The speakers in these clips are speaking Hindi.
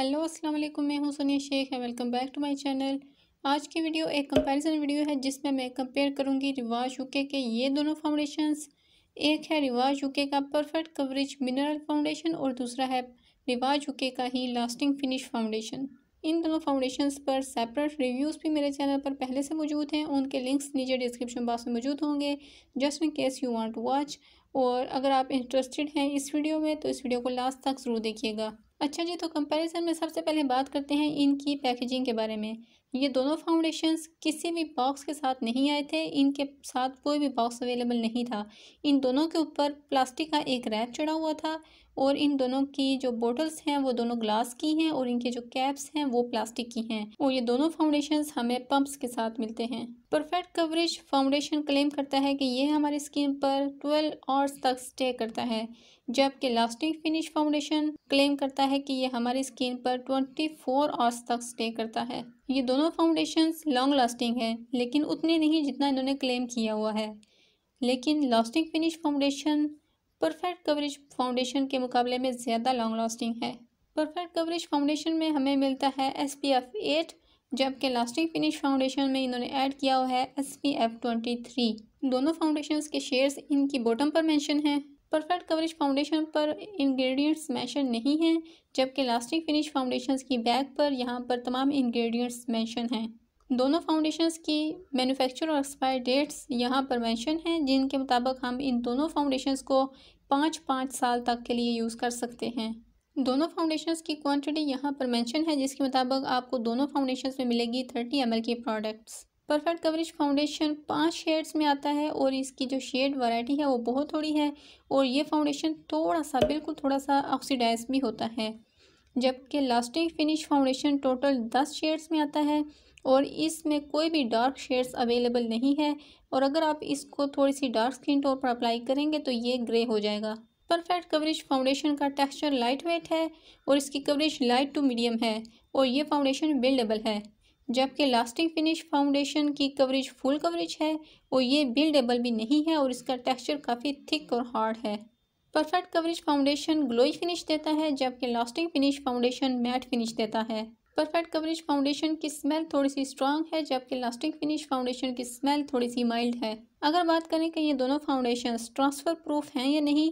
हेलो अस्सलाम वालेकुम मैं हूं सोनिया शेख है welcome back to my channel आज की वीडियो एक कंपैरिजन वीडियो है जिसमें मैं कंपेयर करूंगी रिवाज यूके के ये दोनों फाउंडेशंस एक है रिवाज यूके का परफेक्ट कवरेज मिनरल फाउंडेशन और दूसरा है रिवाज यूके का ही लास्टिंग फिनिश फाउंडेशन इन दोनों फाउंडेशन पर सेपरेट रिव्यूज़ भी मेरे चैनल पर पहले से मौजूद हैं उनके लिंक्स नीचे डिस्क्रिप्शन बॉक्स में मौजूद होंगे just in case you want to watch और अगर आप इंटरेस्टेड हैं इस वीडियो में तो इस वीडियो को लास्ट तक ज़रूर देखिएगा अच्छा जी तो कंपैरिजन में सबसे पहले बात करते हैं इनकी पैकेजिंग के बारे में ये दोनों फाउंडेशंस किसी भी बॉक्स के साथ नहीं आए थे इनके साथ कोई भी बॉक्स अवेलेबल नहीं था इन दोनों के ऊपर प्लास्टिक का एक रैप चढ़ा हुआ था और इन दोनों की जो बोटल्स हैं वो दोनों ग्लास की हैं और इनके जो कैप्स हैं वो प्लास्टिक की हैं और ये दोनों फाउंडेशन हमें पम्प्स के साथ मिलते हैं परफेक्ट कवरेज फाउंडेशन क्लेम करता है कि ये हमारी स्किन पर 12 आवर्स तक स्टे करता है जबकि लास्टिंग फिनिश फाउंडेशन क्लेम करता है कि ये हमारी स्किन पर 24 आवर्स तक स्टे करता है ये दोनों फाउंडेशंस लॉन्ग लास्टिंग हैं लेकिन उतने नहीं जितना इन्होंने क्लेम किया हुआ है लेकिन lasting finish foundation perfect coverage foundation के मुकाबले में ज़्यादा लॉन्ग लास्टिंग है परफेक्ट कवरेज फाउंडेशन में हमें मिलता है एस पी एफ एट जबकि लास्टिंग फिनिश फाउंडेशन में इन्होंने ऐड किया हुआ है S P F twenty three दोनों फाउंडेशन के शेयर्स इनकी बॉटम पर मैंशन हैं परफेक्ट कवरेज फाउंडेशन पर इंग्रेडिएंट्स मेंशन नहीं हैं जबकि लास्टिक फिनिश फाउंडेशंस की बैग पर यहाँ पर तमाम इंग्रेडिएंट्स मेंशन हैं दोनों फाउंडेशंस की मैन्युफैक्चर और एक्सपायर डेट्स यहाँ पर मेंशन हैं जिनके मुताबिक हम इन दोनों फाउंडेशंस को पाँच पाँच साल तक के लिए यूज़ कर सकते हैं दोनों फाउंडेशंस की क्वान्टिटी यहाँ पर मैंशन है जिसके मुताबिक आपको दोनों फाउंडेशन में मिलेगी थर्टी एम की प्रोडक्ट्स परफेक्ट कवरेज फाउंडेशन पाँच शेड्स में आता है और इसकी जो शेड वैरायटी है वो बहुत थोड़ी है और ये फाउंडेशन थोड़ा सा बिल्कुल थोड़ा सा ऑक्सीडाइज भी होता है जबकि लास्टिंग फिनिश फाउंडेशन टोटल दस शेड्स में आता है और इसमें कोई भी डार्क शेड्स अवेलेबल नहीं है और अगर आप इसको थोड़ी सी डार्क स्किन टोन पर अप्लाई करेंगे तो ये ग्रे हो जाएगा परफेक्ट कवरेज फाउंडेशन का टेक्सचर लाइट वेट है और इसकी कवरेज लाइट टू मीडियम है और ये फाउंडेशन बिल्डेबल है जबकि लास्टिंग फिनिश फाउंडेशन की कवरेज फुल कवरेज है और ये बिल्डेबल भी नहीं है और इसका टेक्सचर काफ़ी थिक और हार्ड है perfect coverage foundation glowy finish देता है जबकि lasting finish foundation matte finish देता है परफेक्ट कवरेज फाउंडेशन की स्मेल थोड़ी सी स्ट्रांग है जबकि लास्टिंग फिनिश फाउंडेशन की स्मेल थोड़ी सी माइल्ड है अगर बात करें कि ये दोनों फाउंडेशन ट्रांसफ़र प्रूफ हैं या नहीं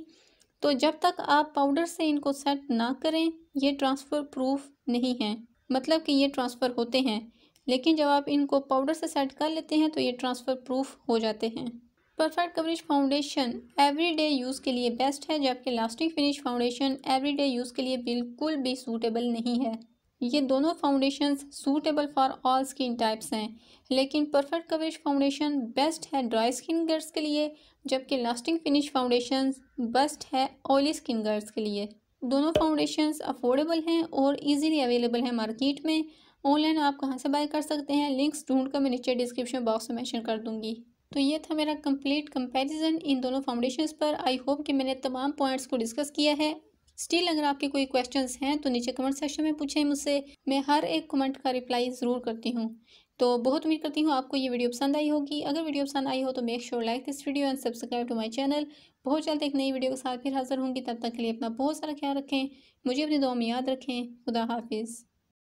तो जब तक आप पाउडर से इनको सेट ना करें ये ट्रांसफ़र प्रूफ नहीं है मतलब कि ये ट्रांसफ़र होते हैं लेकिन जब आप इनको पाउडर से सेट कर लेते हैं तो ये ट्रांसफ़र प्रूफ हो जाते हैं perfect coverage foundation everyday use के लिए बेस्ट है जबकि lasting finish foundation everyday use के लिए बिल्कुल भी सूटेबल नहीं है ये दोनों foundation suitable for all skin types हैं लेकिन परफेक्ट कवरेज फाउंडेशन बेस्ट है ड्राई स्किन गर्ल्स के लिए जबकि लास्टिंग फिनिश फाउंडेशन बेस्ट है ऑयली स्किन गर्ल्स के लिए दोनों फाउंडेशन अफोर्डेबल हैं और इजीली अवेलेबल हैं मार्केट में ऑनलाइन आप कहाँ से बाय कर सकते हैं लिंक्स ढूंढ कर मैं नीचे डिस्क्रिप्शन बॉक्स में मैंशन कर दूंगी तो ये था मेरा कंप्लीट कंपैरिजन इन दोनों फाउंडेशंस पर आई होप कि मैंने तमाम पॉइंट्स को डिस्कस किया है स्टिल अगर आपके कोई क्वेश्चंस हैं तो नीचे कमेंट सेक्शन में पूछें मुझसे मैं हर एक कमेंट का रिप्लाई ज़रूर करती हूँ तो बहुत उम्मीद करती हूँ आपको ये वीडियो पसंद आई होगी अगर वीडियो पसंद आई हो तो make sure like this video and subscribe to my channel बहुत जल्द एक नई वीडियो के साथ फिर हाजिर होंगी तब तक के लिए अपना बहुत सारा ख्याल रखें मुझे अपनी दुआ में याद रखें खुदा हाफिज़